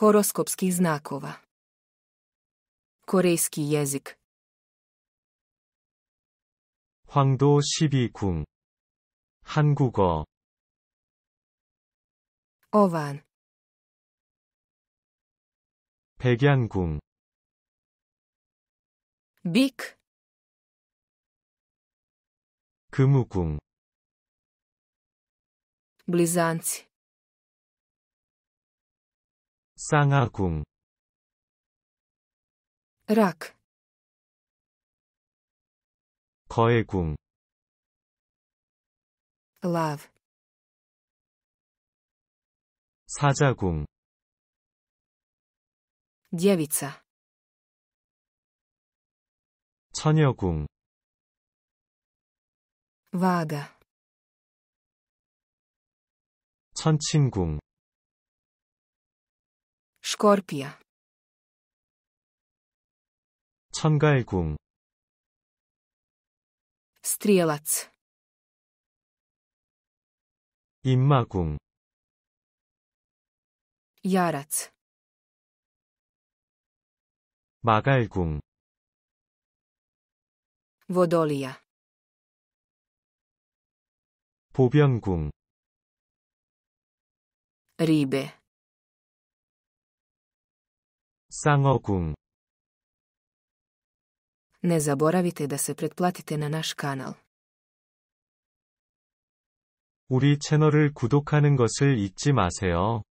horoskopskih znakova. Korejski jezik. Hwangdo 12궁 한국어 Ovan 백양궁 Bik 금우궁 Blizanci 쌍아궁 rak 거해궁 love 사자궁 dziewica 처녀궁 waga 천칭궁 Szkorpia. Cangalgung. Strzelac. Immagung. Jarac. Magalgung. Wodolia. Pobiągung. Ribe. 쌍어궁. Ne zaboravite da se pretplatite na naš kanal. 우리 채널을 구독하는 것을 잊지 마세요.